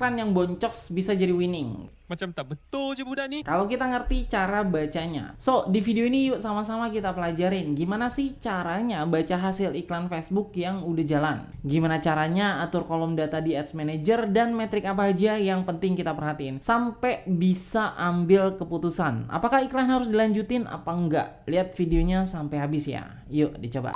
iklan yang boncos bisa jadi winning. Macam tak betul je budak ni. Kalau kita ngerti cara bacanya. So, di video ini yuk sama-sama kita pelajarin gimana sih caranya baca hasil iklan Facebook yang udah jalan. Gimana caranya atur kolom data di Ads Manager dan metrik apa aja yang penting kita perhatiin. Sampai bisa ambil keputusan. Apakah iklan harus dilanjutin apa enggak? Lihat videonya sampai habis ya. Yuk dicoba.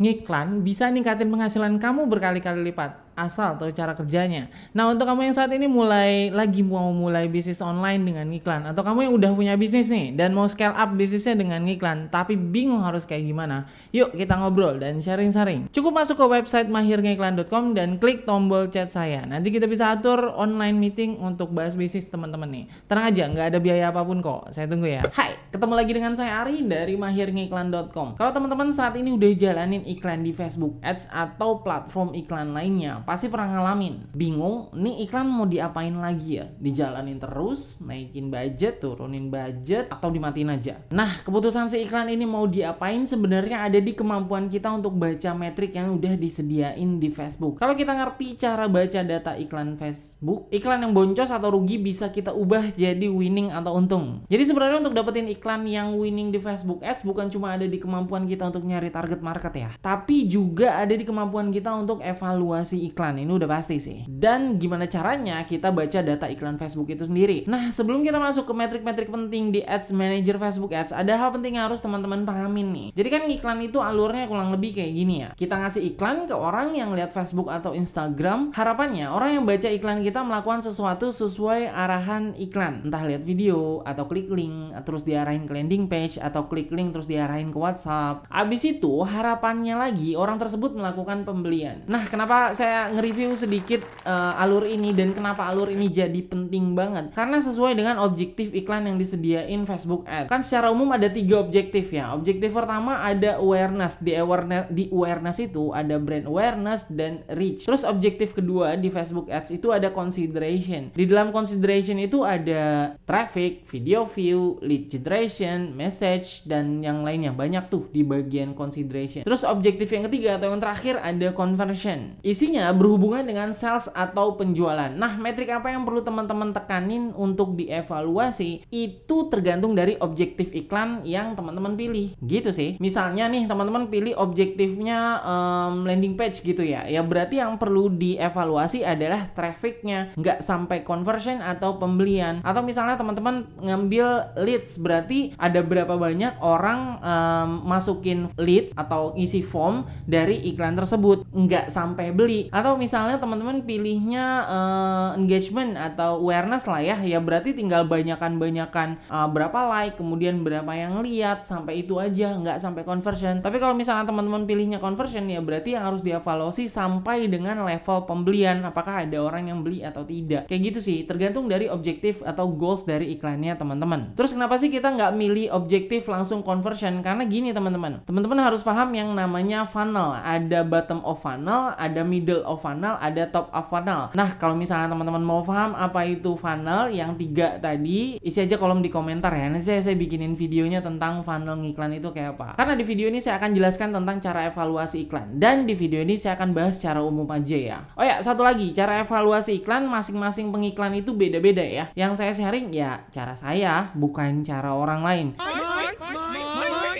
Ngiklan bisa ningkatin penghasilan kamu berkali-kali lipat asal atau cara kerjanya. Nah, untuk kamu yang saat ini mulai lagi mau mulai bisnis online dengan iklan atau kamu yang udah punya bisnis nih dan mau scale up bisnisnya dengan iklan tapi bingung harus kayak gimana, yuk kita ngobrol dan sharing-sharing. Cukup masuk ke website mahirngiklan.com dan klik tombol chat saya. Nanti kita bisa atur online meeting untuk bahas bisnis teman-teman nih. Tenang aja, nggak ada biaya apapun kok. Saya tunggu ya. Hai, ketemu lagi dengan saya Ari dari mahirngiklan.com. Kalau teman-teman saat ini udah jalanin iklan di Facebook Ads atau platform iklan lainnya, pasti pernah ngalamin bingung nih iklan mau diapain lagi ya dijalanin terus naikin budget turunin budget atau dimatiin aja nah keputusan si iklan ini mau diapain sebenarnya ada di kemampuan kita untuk baca metrik yang udah disediain di Facebook kalau kita ngerti cara baca data iklan Facebook iklan yang boncos atau rugi bisa kita ubah jadi winning atau untung jadi sebenarnya untuk dapetin iklan yang winning di Facebook Ads bukan cuma ada di kemampuan kita untuk nyari target market ya tapi juga ada di kemampuan kita untuk evaluasi iklan ini udah pasti sih. Dan gimana caranya kita baca data iklan Facebook itu sendiri. Nah, sebelum kita masuk ke metrik-metrik penting di Ads Manager Facebook Ads, ada hal penting yang harus teman-teman pahamin nih. Jadi kan iklan itu alurnya kurang lebih kayak gini ya. Kita ngasih iklan ke orang yang lihat Facebook atau Instagram, harapannya orang yang baca iklan kita melakukan sesuatu sesuai arahan iklan. Entah lihat video atau klik link terus diarahin ke landing page atau klik link terus diarahin ke WhatsApp. Abis itu harapannya lagi orang tersebut melakukan pembelian. Nah, kenapa saya nge-review sedikit uh, alur ini dan kenapa alur ini jadi penting banget karena sesuai dengan objektif iklan yang disediain Facebook Ads kan secara umum ada tiga objektif ya objektif pertama ada awareness di awareness di awareness itu ada brand awareness dan reach terus objektif kedua di Facebook Ads itu ada consideration di dalam consideration itu ada traffic video view lead generation message dan yang lainnya banyak tuh di bagian consideration terus objektif yang ketiga atau yang terakhir ada conversion isinya Eh, berhubungan dengan sales atau penjualan. Nah, metrik apa yang perlu teman-teman tekanin untuk dievaluasi itu tergantung dari objektif iklan yang teman-teman pilih. Gitu sih. Misalnya nih, teman-teman pilih objektifnya um, landing page gitu ya. Ya berarti yang perlu dievaluasi adalah trafficnya, nggak sampai conversion atau pembelian. Atau misalnya teman-teman ngambil leads, berarti ada berapa banyak orang um, masukin leads atau isi form dari iklan tersebut nggak sampai beli atau misalnya teman-teman pilihnya uh, engagement atau awareness lah ya ya berarti tinggal banyakan-banyakan uh, berapa like kemudian berapa yang lihat sampai itu aja nggak sampai conversion tapi kalau misalnya teman-teman pilihnya conversion ya berarti yang harus dievaluasi sampai dengan level pembelian apakah ada orang yang beli atau tidak kayak gitu sih tergantung dari objektif atau goals dari iklannya teman-teman terus kenapa sih kita nggak milih objektif langsung conversion karena gini teman-teman teman-teman harus paham yang namanya funnel ada bottom of funnel ada middle of of funnel, ada top of funnel. Nah, kalau misalnya teman-teman mau paham apa itu funnel yang tiga tadi, isi aja kolom di komentar ya. Nanti saya, saya bikinin videonya tentang funnel ngiklan itu kayak apa. Karena di video ini saya akan jelaskan tentang cara evaluasi iklan. Dan di video ini saya akan bahas secara umum aja ya. Oh ya, satu lagi, cara evaluasi iklan masing-masing pengiklan itu beda-beda ya. Yang saya sharing ya cara saya, bukan cara orang lain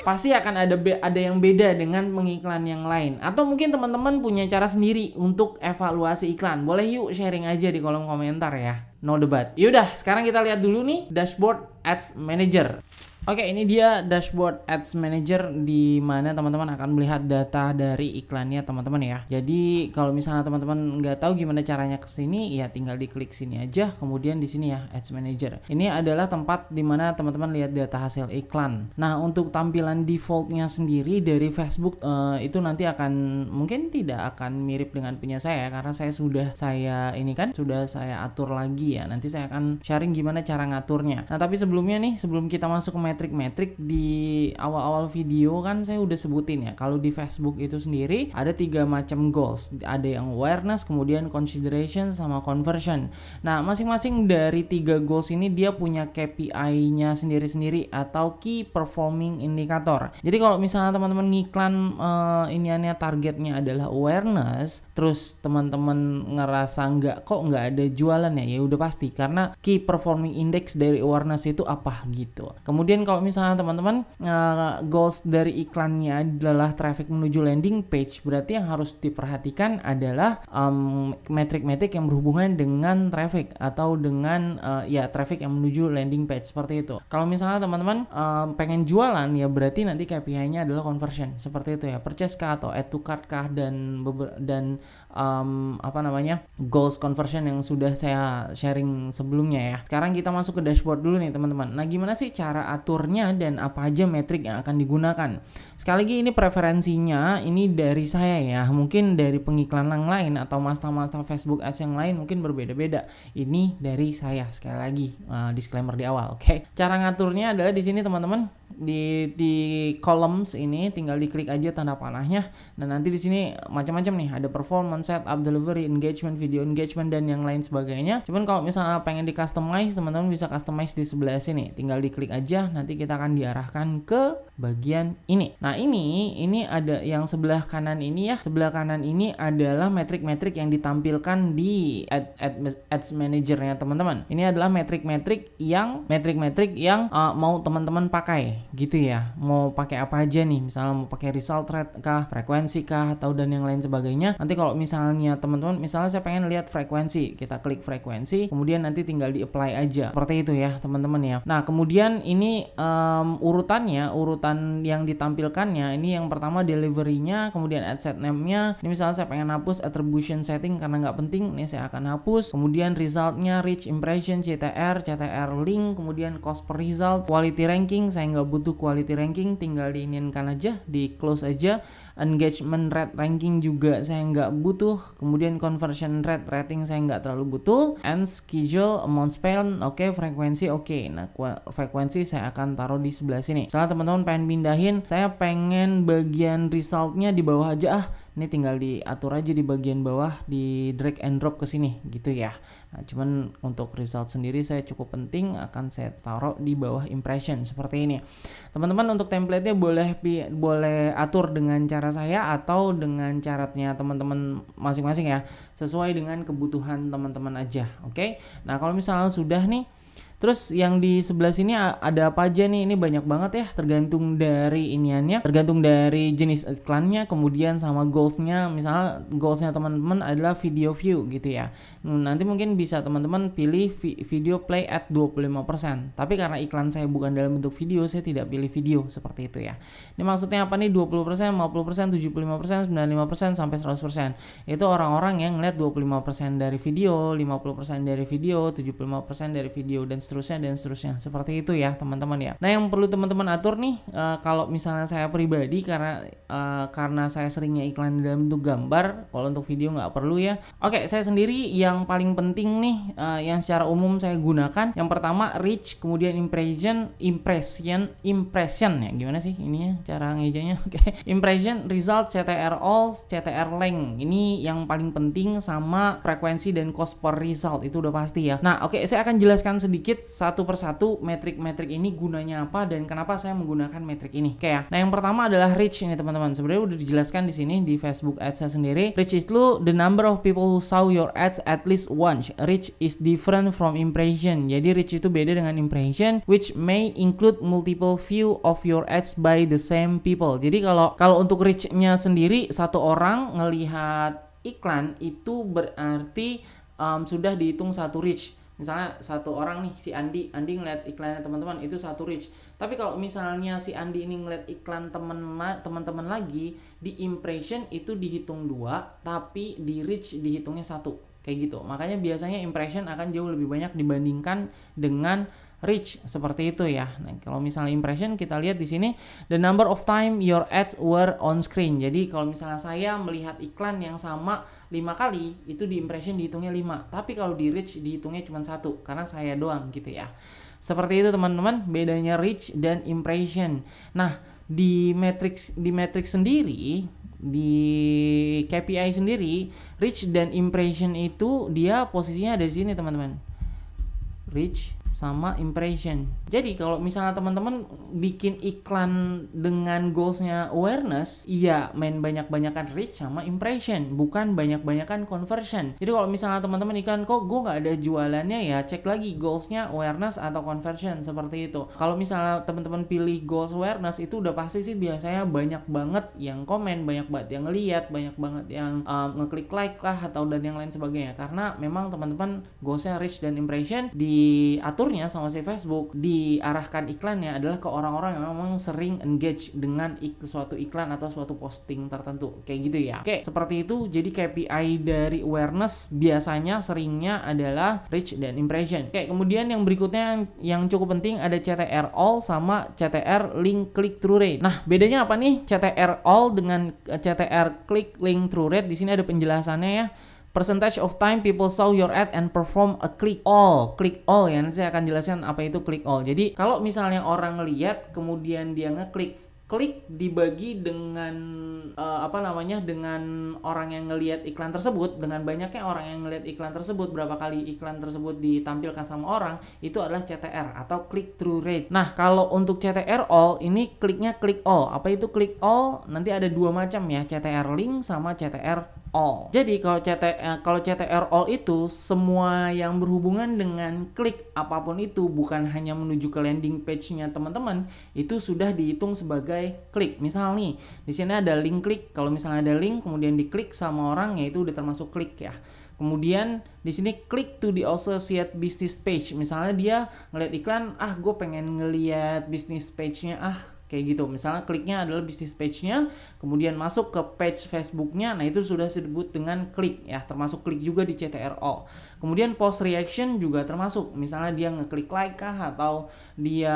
pasti akan ada ada yang beda dengan pengiklan yang lain atau mungkin teman-teman punya cara sendiri untuk evaluasi iklan boleh yuk sharing aja di kolom komentar ya no debat yaudah sekarang kita lihat dulu nih dashboard ads manager Oke, ini dia dashboard Ads Manager di mana teman-teman akan melihat data dari iklannya teman-teman ya. Jadi kalau misalnya teman-teman nggak tahu gimana caranya ke sini, ya tinggal diklik sini aja. Kemudian di sini ya Ads Manager. Ini adalah tempat di mana teman-teman lihat data hasil iklan. Nah untuk tampilan defaultnya sendiri dari Facebook eh, itu nanti akan mungkin tidak akan mirip dengan punya saya ya, karena saya sudah saya ini kan sudah saya atur lagi ya. Nanti saya akan sharing gimana cara ngaturnya. Nah tapi sebelumnya nih sebelum kita masuk ke metrik-metrik di awal-awal video kan saya udah sebutin ya. Kalau di Facebook itu sendiri ada tiga macam goals. Ada yang awareness, kemudian consideration sama conversion. Nah, masing-masing dari tiga goals ini dia punya KPI-nya sendiri-sendiri atau key performing indicator. Jadi kalau misalnya teman-teman ngiklan uh, iniannya targetnya adalah awareness, terus teman-teman ngerasa nggak kok nggak ada jualan ya, ya udah pasti karena key performing index dari awareness itu apa gitu. Kemudian mungkin kalau misalnya teman-teman uh, goals dari iklannya adalah traffic menuju landing page, berarti yang harus diperhatikan adalah metric metrik-metrik yang berhubungan dengan traffic atau dengan uh, ya traffic yang menuju landing page seperti itu. Kalau misalnya teman-teman um, pengen jualan ya berarti nanti KPI-nya adalah conversion seperti itu ya, purchase kah atau add to cart kah dan dan um, apa namanya goals conversion yang sudah saya sharing sebelumnya ya. Sekarang kita masuk ke dashboard dulu nih teman-teman. Nah gimana sih cara aturnya dan apa aja metrik yang akan digunakan? Sekali lagi ini preferensinya ini dari saya ya. Mungkin dari pengiklan yang lain atau masta-masta Facebook Ads yang lain mungkin berbeda-beda. Ini dari saya sekali lagi uh, disclaimer di awal. Oke. Okay? Cara ngaturnya adalah di sini teman-teman di di columns ini tinggal diklik aja tanda panahnya dan nanti di sini macam-macam nih ada performance set up delivery engagement video engagement dan yang lain sebagainya cuman kalau misalnya pengen di customize teman-teman bisa customize di sebelah sini tinggal diklik aja nanti kita akan diarahkan ke bagian ini nah ini ini ada yang sebelah kanan ini ya sebelah kanan ini adalah metrik-metrik yang ditampilkan di ad, ad, ads managernya teman-teman ini adalah metrik-metrik yang metrik-metrik yang uh, mau teman-teman pakai gitu ya mau pakai apa aja nih misalnya mau pakai result rate kah frekuensi kah atau dan yang lain sebagainya nanti kalau misalnya misalnya teman-teman misalnya saya pengen lihat frekuensi kita klik frekuensi kemudian nanti tinggal di apply aja seperti itu ya teman-teman ya nah kemudian ini um, urutannya urutan yang ditampilkannya ini yang pertama deliverynya kemudian ad set name-nya ini misalnya saya pengen hapus attribution setting karena nggak penting ini saya akan hapus kemudian resultnya reach impression CTR CTR link kemudian cost per result quality ranking saya nggak butuh quality ranking tinggal diinginkan aja di close aja engagement rate ranking juga saya nggak butuh kemudian conversion rate rating saya nggak terlalu butuh and schedule amount spend, oke okay, frekuensi oke okay. nah frekuensi saya akan taruh di sebelah sini setelah teman-teman pengen pindahin saya pengen bagian resultnya di bawah aja ah ini tinggal diatur aja di bagian bawah di drag and drop ke sini gitu ya nah cuman untuk result sendiri saya cukup penting akan saya taruh di bawah impression seperti ini teman-teman untuk templatenya boleh boleh atur dengan cara saya atau dengan caranya teman-teman masing-masing ya sesuai dengan kebutuhan teman-teman aja oke okay? nah kalau misalnya sudah nih Terus yang di sebelah sini ada apa aja nih? Ini banyak banget ya, tergantung dari iniannya, tergantung dari jenis iklannya, kemudian sama goalsnya. Misalnya goalsnya teman-teman adalah video view gitu ya. Nah, nanti mungkin bisa teman-teman pilih video play at 25%. Tapi karena iklan saya bukan dalam bentuk video, saya tidak pilih video seperti itu ya. Ini maksudnya apa nih? 20%, 50%, 75%, 95% sampai 100%. Itu orang-orang yang ngeliat 25% dari video, 50% dari video, 75% dari video dan seterusnya seterusnya dan seterusnya seperti itu ya teman-teman ya nah yang perlu teman-teman atur nih uh, kalau misalnya saya pribadi karena uh, karena saya seringnya iklan dalam bentuk gambar kalau untuk video nggak perlu ya oke saya sendiri yang paling penting nih uh, yang secara umum saya gunakan yang pertama reach kemudian impression impression impression ya gimana sih ininya cara ngejanya oke okay. impression result CTR all CTR length ini yang paling penting sama frekuensi dan cost per result itu udah pasti ya nah oke okay, saya akan jelaskan sedikit satu persatu metrik-metrik ini gunanya apa dan kenapa saya menggunakan metrik ini. kayak. ya. Nah, yang pertama adalah reach ini teman-teman. Sebenarnya udah dijelaskan di sini di Facebook Ads saya sendiri. Reach itu the number of people who saw your ads at least once. Reach is different from impression. Jadi reach itu beda dengan impression which may include multiple view of your ads by the same people. Jadi kalau kalau untuk reach-nya sendiri satu orang ngelihat iklan itu berarti um, sudah dihitung satu reach misalnya satu orang nih si Andi Andi ngeliat iklannya teman-teman itu satu reach tapi kalau misalnya si Andi ini ngeliat iklan temen teman-teman lagi di impression itu dihitung dua tapi di reach dihitungnya satu kayak gitu makanya biasanya impression akan jauh lebih banyak dibandingkan dengan reach seperti itu ya. Nah, kalau misalnya impression kita lihat di sini the number of time your ads were on screen. Jadi kalau misalnya saya melihat iklan yang sama lima kali itu di impression dihitungnya 5 tapi kalau di reach dihitungnya cuma satu karena saya doang gitu ya seperti itu teman-teman bedanya reach dan impression nah di matrix di matrix sendiri di KPI sendiri reach dan impression itu dia posisinya ada di sini teman-teman reach sama impression. Jadi kalau misalnya teman-teman bikin iklan dengan goalsnya awareness, iya main banyak-banyakan reach sama impression, bukan banyak-banyakan conversion. Jadi kalau misalnya teman-teman iklan kok gue nggak ada jualannya ya, cek lagi goalsnya awareness atau conversion seperti itu. Kalau misalnya teman-teman pilih goals awareness itu udah pasti sih biasanya banyak banget yang komen, banyak banget yang ngeliat, banyak banget yang um, ngeklik like lah atau dan yang lain sebagainya. Karena memang teman-teman goalsnya reach dan impression diatur Ya sama si Facebook diarahkan iklannya adalah ke orang-orang yang memang sering engage dengan ik suatu iklan atau suatu posting tertentu. Kayak gitu ya. Oke, seperti itu jadi KPI dari awareness biasanya seringnya adalah reach dan impression. Oke, kemudian yang berikutnya yang cukup penting ada CTR all sama CTR link click through rate. Nah, bedanya apa nih CTR all dengan eh, CTR click link through rate? Di sini ada penjelasannya ya. Percentage of time people saw your ad and perform a click all. Click all ya nanti saya akan jelaskan apa itu click all. Jadi kalau misalnya orang lihat kemudian dia ngeklik klik dibagi dengan uh, apa namanya dengan orang yang ngelihat iklan tersebut dengan banyaknya orang yang ngelihat iklan tersebut berapa kali iklan tersebut ditampilkan sama orang itu adalah CTR atau click through rate. Nah, kalau untuk CTR all ini kliknya klik all. Apa itu klik all? Nanti ada dua macam ya, CTR link sama CTR all. Jadi kalau CT eh, kalau CTR all itu semua yang berhubungan dengan klik apapun itu bukan hanya menuju ke landing page-nya teman-teman, itu sudah dihitung sebagai klik. Misal nih, di sini ada link klik. Kalau misalnya ada link kemudian diklik sama orang ya itu udah termasuk klik ya. Kemudian di sini klik to the associate business page. Misalnya dia ngeliat iklan, ah gue pengen ngeliat business page-nya, ah kayak gitu misalnya kliknya adalah bisnis page-nya kemudian masuk ke page Facebook-nya, nah itu sudah disebut dengan klik ya termasuk klik juga di CTRO Kemudian post reaction juga termasuk, misalnya dia ngeklik like kah atau dia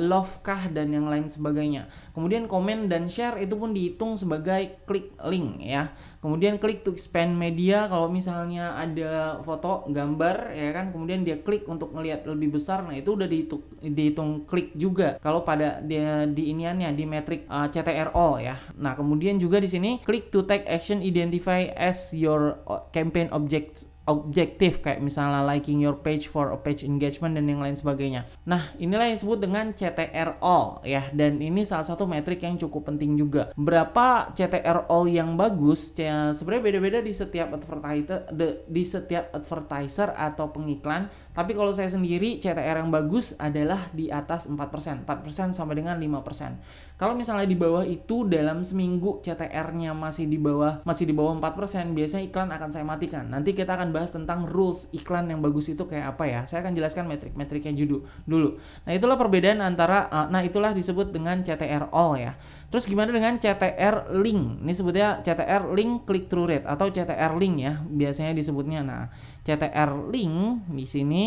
love kah dan yang lain sebagainya. Kemudian komen dan share itu pun dihitung sebagai klik link ya. Kemudian klik to expand media kalau misalnya ada foto, gambar ya kan, kemudian dia klik untuk melihat lebih besar. Nah, itu udah dihitung dihitung klik juga. Kalau pada dia di iniannya di metric uh, CTRO ya. Nah, kemudian juga di sini klik to take action identify as your uh, campaign object objektif kayak misalnya liking your page for a page engagement dan yang lain sebagainya. Nah, inilah yang disebut dengan CTR all ya dan ini salah satu metrik yang cukup penting juga. Berapa CTR all yang bagus ya, sebenarnya beda-beda di setiap advertiser di setiap advertiser atau pengiklan, tapi kalau saya sendiri CTR yang bagus adalah di atas 4%, 4% sampai dengan 5%. Kalau misalnya di bawah itu dalam seminggu CTR-nya masih di bawah masih di bawah 4%, biasanya iklan akan saya matikan. Nanti kita akan bahas tentang rules iklan yang bagus itu kayak apa ya. Saya akan jelaskan metrik-metriknya judul dulu. Nah, itulah perbedaan antara uh, nah itulah disebut dengan CTR all ya. Terus gimana dengan CTR link? Ini sebutnya CTR link click through rate atau CTR link ya, biasanya disebutnya. Nah, CTR link di sini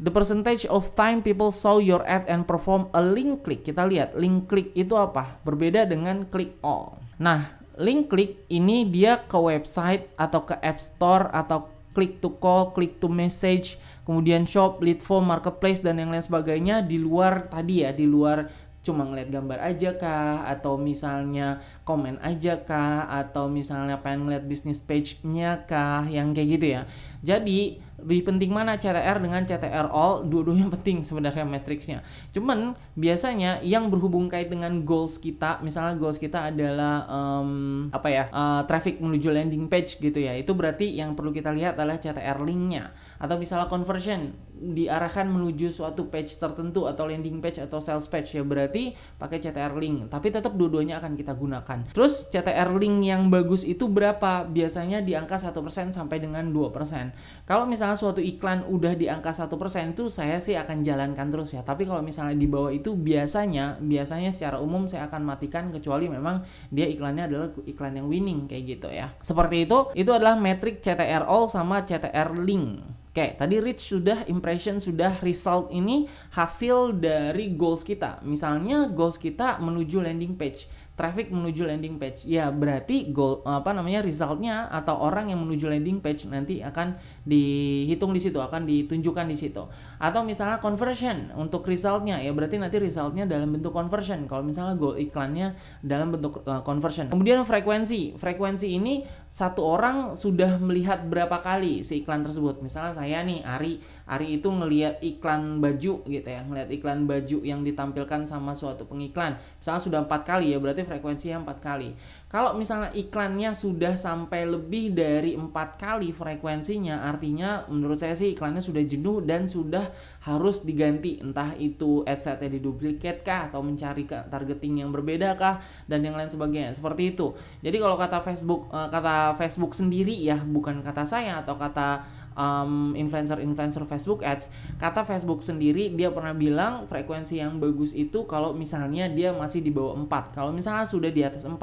The percentage of time people saw your ad and perform a link click. Kita lihat link click itu apa? Berbeda dengan click all. Nah, link click ini dia ke website atau ke app store atau Klik to call, klik to message, kemudian shop, lead form, marketplace dan yang lain sebagainya di luar tadi ya, di luar cuma ngeliat gambar aja kah atau misalnya komen aja kah atau misalnya pengen ngeliat bisnis page-nya kah yang kayak gitu ya jadi lebih penting mana CTR dengan CTR all dua-duanya penting sebenarnya matriksnya cuman biasanya yang berhubung kait dengan goals kita misalnya goals kita adalah um, apa ya uh, traffic menuju landing page gitu ya itu berarti yang perlu kita lihat adalah CTR linknya atau misalnya conversion diarahkan menuju suatu page tertentu atau landing page atau sales page ya berarti berarti pakai CTR link tapi tetap dua-duanya akan kita gunakan terus CTR link yang bagus itu berapa biasanya di angka 1% sampai dengan 2% kalau misalnya suatu iklan udah di angka 1% itu saya sih akan jalankan terus ya tapi kalau misalnya di bawah itu biasanya biasanya secara umum saya akan matikan kecuali memang dia iklannya adalah iklan yang winning kayak gitu ya seperti itu itu adalah metrik CTR all sama CTR link Oke, tadi reach sudah, impression sudah, result ini hasil dari goals kita. Misalnya goals kita menuju landing page traffic menuju landing page. Ya, berarti goal apa namanya resultnya atau orang yang menuju landing page nanti akan dihitung di situ, akan ditunjukkan di situ. Atau misalnya conversion untuk resultnya, ya berarti nanti resultnya dalam bentuk conversion. Kalau misalnya goal iklannya dalam bentuk uh, conversion. Kemudian frekuensi, frekuensi ini satu orang sudah melihat berapa kali si iklan tersebut. Misalnya saya nih Ari, Ari itu ngelihat iklan baju gitu ya, ngelihat iklan baju yang ditampilkan sama suatu pengiklan. Misalnya sudah empat kali ya, berarti frekuensinya empat kali. Kalau misalnya iklannya sudah sampai lebih dari empat kali frekuensinya, artinya menurut saya sih iklannya sudah jenuh dan sudah harus diganti. Entah itu adsetnya diduplikat kah atau mencari targeting yang berbeda kah dan yang lain sebagainya. Seperti itu. Jadi kalau kata Facebook eh, kata Facebook sendiri ya, bukan kata saya atau kata um, influencer-influencer Facebook Ads. Kata Facebook sendiri dia pernah bilang frekuensi yang bagus itu kalau misalnya dia masih di bawah 4. Kalau misalnya sudah di atas 4,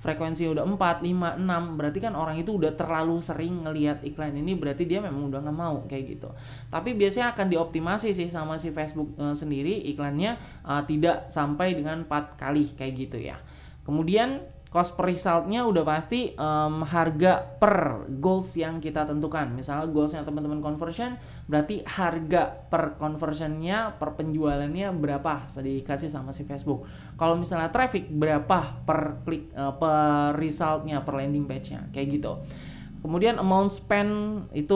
frekuensi udah 4, 5, 6, berarti kan orang itu udah terlalu sering ngelihat iklan ini berarti dia memang udah nggak mau kayak gitu. Tapi biasanya akan dioptimasi sih sama si Facebook uh, sendiri iklannya uh, tidak sampai dengan 4 kali kayak gitu ya. Kemudian cost per resultnya udah pasti um, harga per goals yang kita tentukan misalnya goalsnya teman-teman conversion berarti harga per conversionnya per penjualannya berapa dikasih sama si Facebook kalau misalnya traffic berapa per klik uh, per resultnya per landing page-nya kayak gitu Kemudian amount spend itu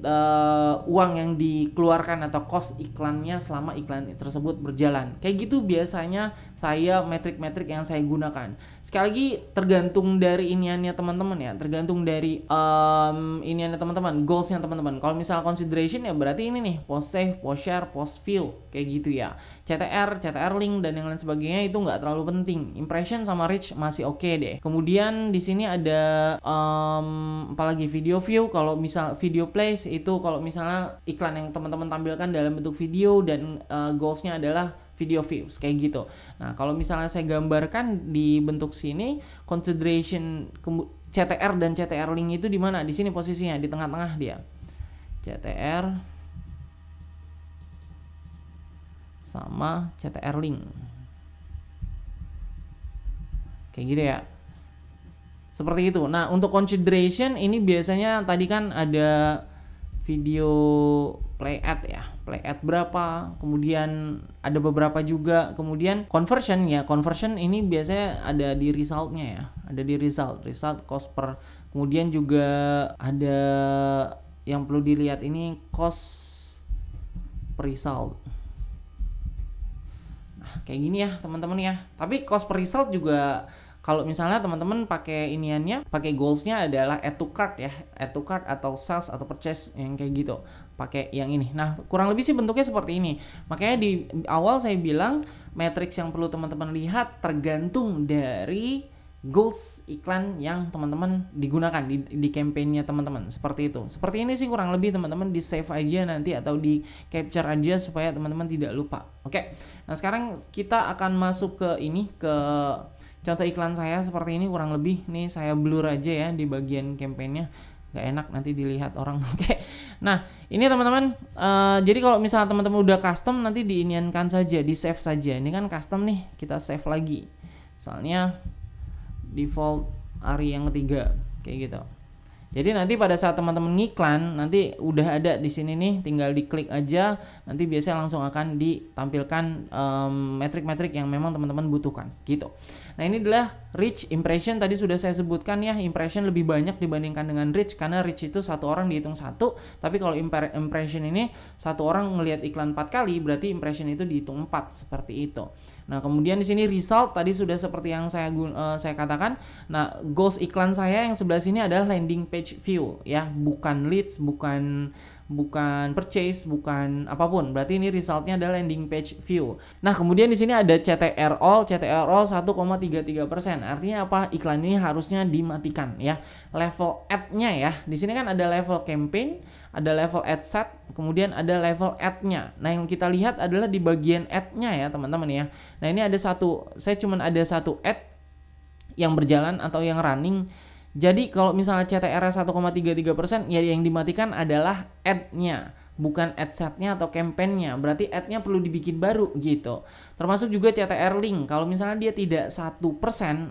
uh, uang yang dikeluarkan atau cost iklannya selama iklan tersebut berjalan. Kayak gitu biasanya saya metrik-metrik yang saya gunakan sekali lagi tergantung dari iniannya teman-teman ya tergantung dari um, iniannya teman-teman goalsnya teman-teman kalau misal consideration ya berarti ini nih post save post share post view kayak gitu ya CTR CTR link dan yang lain sebagainya itu nggak terlalu penting impression sama reach masih oke okay deh kemudian di sini ada um, apalagi video view kalau misal video plays itu kalau misalnya iklan yang teman-teman tampilkan dalam bentuk video dan uh, goalsnya adalah video views kayak gitu. Nah, kalau misalnya saya gambarkan di bentuk sini consideration CTR dan CTR link itu di mana? Di sini posisinya di tengah-tengah dia. CTR sama CTR link. Kayak gitu ya. Seperti itu. Nah, untuk consideration ini biasanya tadi kan ada video play ad ya play at berapa kemudian ada beberapa juga kemudian conversion ya conversion ini biasanya ada di resultnya ya ada di result result cost per kemudian juga ada yang perlu dilihat ini cost per result nah, kayak gini ya teman-teman ya tapi cost per result juga kalau misalnya teman-teman pakai iniannya, pakai goalsnya adalah add to cart ya, add to cart atau sales atau purchase yang kayak gitu. Pakai yang ini. Nah, kurang lebih sih bentuknya seperti ini. Makanya di awal saya bilang matrix yang perlu teman-teman lihat tergantung dari goals iklan yang teman-teman digunakan di, di campaignnya teman-teman seperti itu seperti ini sih kurang lebih teman-teman di save aja nanti atau di capture aja supaya teman-teman tidak lupa oke okay. nah sekarang kita akan masuk ke ini ke contoh iklan saya seperti ini kurang lebih nih saya blur aja ya di bagian campaignnya nggak enak nanti dilihat orang oke nah ini teman-teman uh, jadi kalau misalnya teman-teman udah custom nanti diinginkan saja di save saja ini kan custom nih kita save lagi misalnya default area yang ketiga kayak gitu jadi nanti pada saat teman-teman ngiklan nanti udah ada di sini nih, tinggal diklik aja. Nanti biasanya langsung akan ditampilkan metrik metrik-metrik yang memang teman-teman butuhkan, gitu. Nah ini adalah reach impression tadi sudah saya sebutkan ya, impression lebih banyak dibandingkan dengan reach karena reach itu satu orang dihitung satu, tapi kalau impression ini satu orang ngelihat iklan empat kali berarti impression itu dihitung empat seperti itu. Nah kemudian di sini result tadi sudah seperti yang saya uh, saya katakan. Nah goals iklan saya yang sebelah sini adalah landing page page view ya, bukan leads, bukan bukan purchase, bukan apapun. Berarti ini resultnya adalah landing page view. Nah, kemudian di sini ada CTR all, CTR all 1,33%. Artinya apa? Iklan ini harusnya dimatikan ya. Level ad-nya ya. Di sini kan ada level campaign, ada level ad set, kemudian ada level ad-nya. Nah, yang kita lihat adalah di bagian ad-nya ya, teman-teman ya. Nah, ini ada satu, saya cuman ada satu ad yang berjalan atau yang running jadi kalau misalnya CTR-nya 1,33% ya yang dimatikan adalah ad-nya bukan ad setnya atau campaign-nya. Berarti ad-nya perlu dibikin baru gitu. Termasuk juga CTR link. Kalau misalnya dia tidak 1%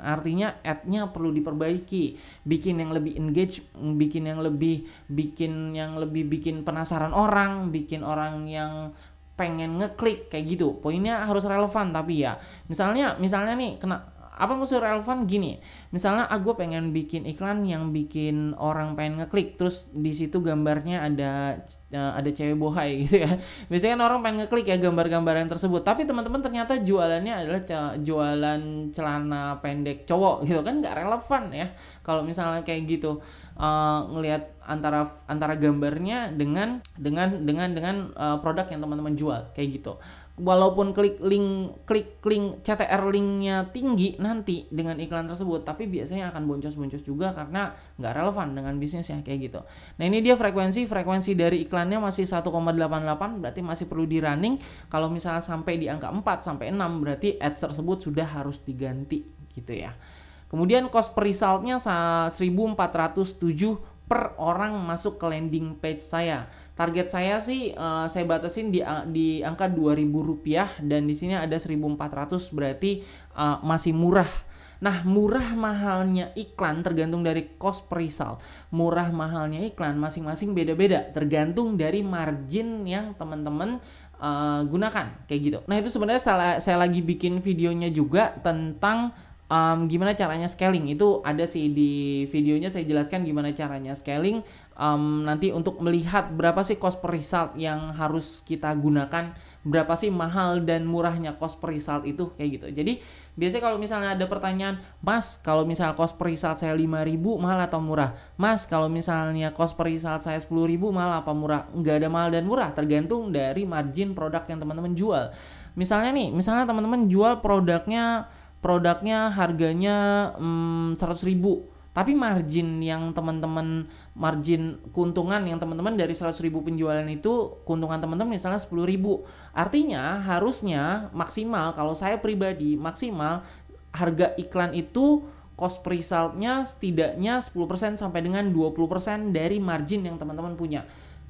artinya ad-nya perlu diperbaiki. Bikin yang lebih engage, bikin yang lebih bikin yang lebih bikin penasaran orang, bikin orang yang pengen ngeklik kayak gitu. Poinnya harus relevan tapi ya. Misalnya misalnya nih kena apa maksud relevan gini misalnya aku ah, gue pengen bikin iklan yang bikin orang pengen ngeklik terus di situ gambarnya ada eh, ada cewek bohai gitu ya biasanya kan orang pengen ngeklik ya gambar-gambar yang tersebut tapi teman-teman ternyata jualannya adalah jualan celana pendek cowok gitu kan nggak relevan ya kalau misalnya kayak gitu uh, ngelihat antara antara gambarnya dengan dengan dengan dengan uh, produk yang teman-teman jual kayak gitu walaupun klik link klik link CTR linknya tinggi nanti dengan iklan tersebut tapi biasanya akan boncos-boncos juga karena nggak relevan dengan bisnisnya kayak gitu nah ini dia frekuensi frekuensi dari iklannya masih 1,88 berarti masih perlu di running kalau misalnya sampai di angka 4 sampai 6 berarti ads tersebut sudah harus diganti gitu ya kemudian cost per resultnya 1407 per orang masuk ke landing page saya. Target saya sih uh, saya batasin di eh, di angka 2000 dan di sini ada 1400 berarti uh, masih murah. Nah, murah mahalnya iklan tergantung dari cost per result. Murah mahalnya iklan masing-masing beda-beda tergantung dari margin yang teman-teman uh, gunakan kayak gitu. Nah, itu sebenarnya saya, saya lagi bikin videonya juga tentang um, gimana caranya scaling itu ada sih di videonya saya jelaskan gimana caranya scaling um, nanti untuk melihat berapa sih cost per result yang harus kita gunakan berapa sih mahal dan murahnya cost per result itu kayak gitu jadi biasanya kalau misalnya ada pertanyaan mas kalau misal cost per result saya 5000 mahal atau murah mas kalau misalnya cost per result saya 10000 mahal apa murah nggak ada mahal dan murah tergantung dari margin produk yang teman-teman jual misalnya nih misalnya teman-teman jual produknya produknya harganya mmm, seratus hmm, ribu tapi margin yang teman-teman margin keuntungan yang teman-teman dari 100 ribu penjualan itu keuntungan teman-teman misalnya 10 ribu artinya harusnya maksimal kalau saya pribadi maksimal harga iklan itu cost per resultnya setidaknya 10% sampai dengan 20% dari margin yang teman-teman punya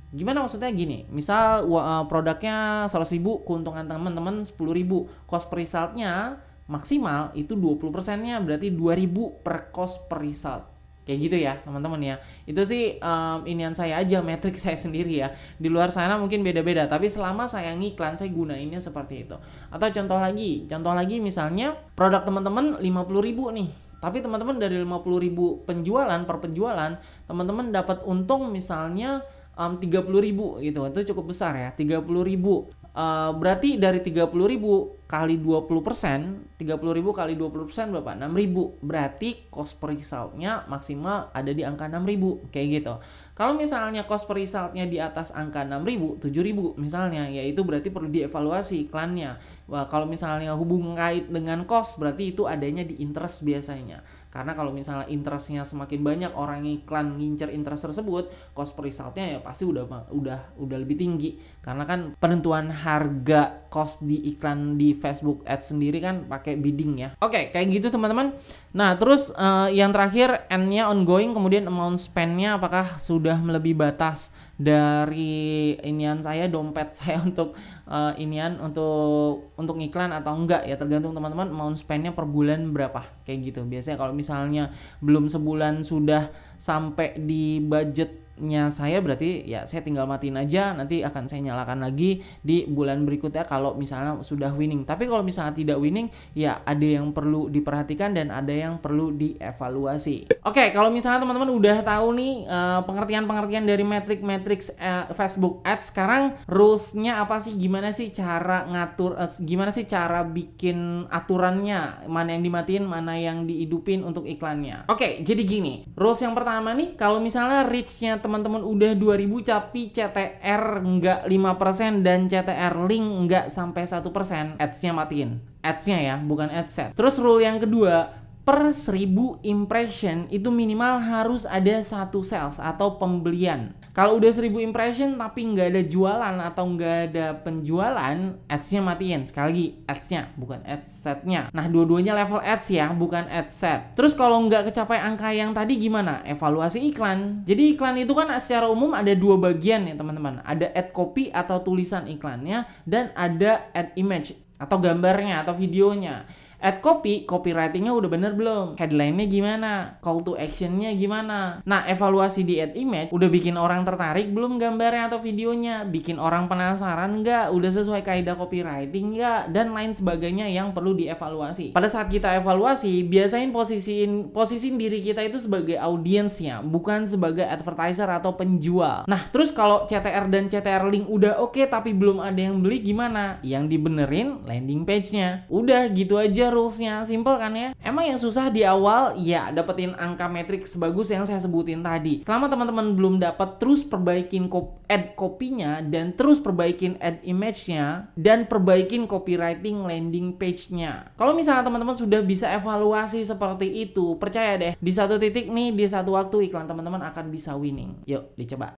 gimana maksudnya gini misal eh, produknya 100 ribu keuntungan teman-teman 10 ribu cost per resultnya maksimal itu 20%-nya berarti 2000 per cost per result. Kayak gitu ya, teman-teman ya. Itu sih um, inian saya aja, metrik saya sendiri ya. Di luar sana mungkin beda-beda, tapi selama saya ngiklan saya gunainnya seperti itu. Atau contoh lagi, contoh lagi misalnya produk teman-teman ribu nih. Tapi teman-teman dari ribu penjualan per penjualan, teman-teman dapat untung misalnya um, ribu gitu. Itu cukup besar ya, ribu. Eh, berarti dari 30.000 kali 20 30.000 kali 20 berapa? 6.000. Berarti cost per resultnya maksimal ada di angka 6.000 kayak gitu. Kalau misalnya cost per resultnya di atas angka 6000, 7000 misalnya, ya itu berarti perlu dievaluasi iklannya. Wah, kalau misalnya hubung kait dengan cost berarti itu adanya di interest biasanya. Karena kalau misalnya interestnya semakin banyak orang iklan ngincer interest tersebut, cost per resultnya ya pasti udah udah udah lebih tinggi. Karena kan penentuan harga cost di iklan di Facebook Ads sendiri kan pakai bidding ya. Oke, okay, kayak gitu teman-teman. Nah, terus uh, yang terakhir n-nya ongoing kemudian amount spend-nya apakah sudah udah melebihi batas dari inian saya dompet saya untuk uh, inian untuk untuk iklan atau enggak ya tergantung teman-teman mau spendnya per bulan berapa kayak gitu biasanya kalau misalnya belum sebulan sudah sampai di budget nya saya berarti ya saya tinggal matiin aja nanti akan saya nyalakan lagi di bulan berikutnya kalau misalnya sudah winning tapi kalau misalnya tidak winning ya ada yang perlu diperhatikan dan ada yang perlu dievaluasi oke okay, kalau misalnya teman-teman udah tahu nih eh, pengertian-pengertian uh, dari metrik matrix uh, Facebook Ads sekarang rulesnya apa sih gimana sih cara ngatur uh, gimana sih cara bikin aturannya mana yang dimatiin mana yang dihidupin untuk iklannya oke okay, jadi gini rules yang pertama nih kalau misalnya reachnya teman-teman udah 2000 tapi CTR nggak 5% dan CTR link nggak sampai 1% ads-nya matiin. Ads-nya ya, bukan set Terus rule yang kedua, per 1000 impression itu minimal harus ada satu sales atau pembelian. Kalau udah 1000 impression tapi nggak ada jualan atau nggak ada penjualan, ads-nya matiin. Sekali lagi, ads-nya, bukan ads set nya Nah, dua-duanya level ads ya, bukan ads set. Terus kalau nggak kecapai angka yang tadi gimana? Evaluasi iklan. Jadi iklan itu kan secara umum ada dua bagian ya teman-teman. Ada ad copy atau tulisan iklannya dan ada ad image atau gambarnya atau videonya. Ad copy, copywritingnya udah bener belum? Headline-nya gimana? Call to action-nya gimana? Nah, evaluasi di ad image udah bikin orang tertarik belum gambarnya atau videonya? Bikin orang penasaran nggak? Udah sesuai kaidah copywriting nggak? Dan lain sebagainya yang perlu dievaluasi. Pada saat kita evaluasi, biasain posisiin posisiin diri kita itu sebagai audiensnya, bukan sebagai advertiser atau penjual. Nah, terus kalau CTR dan CTR link udah oke okay, tapi belum ada yang beli gimana? Yang dibenerin landing page-nya. Udah gitu aja aja rulesnya simple kan ya emang yang susah di awal ya dapetin angka metrik sebagus yang saya sebutin tadi selama teman-teman belum dapat terus perbaikin ad copy-nya dan terus perbaikin ad image-nya dan perbaikin copywriting landing page-nya kalau misalnya teman-teman sudah bisa evaluasi seperti itu percaya deh di satu titik nih di satu waktu iklan teman-teman akan bisa winning yuk dicoba